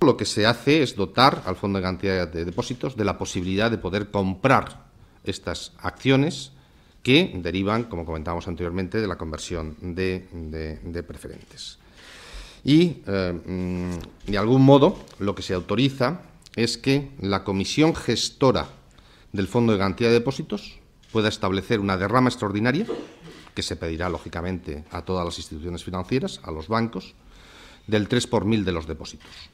Lo que se hace es dotar al Fondo de Garantía de Depósitos de la posibilidad de poder comprar estas acciones que derivan, como comentábamos anteriormente, de la conversión de, preferentes. Y, eh, mm, de algún modo, lo que se autoriza es que la comisión gestora del Fondo de Garantía de Depósitos pueda establecer una derrama extraordinaria, que se pedirá, lógicamente, a todas las instituciones financieras, a los bancos, del 3 por mil de los depósitos.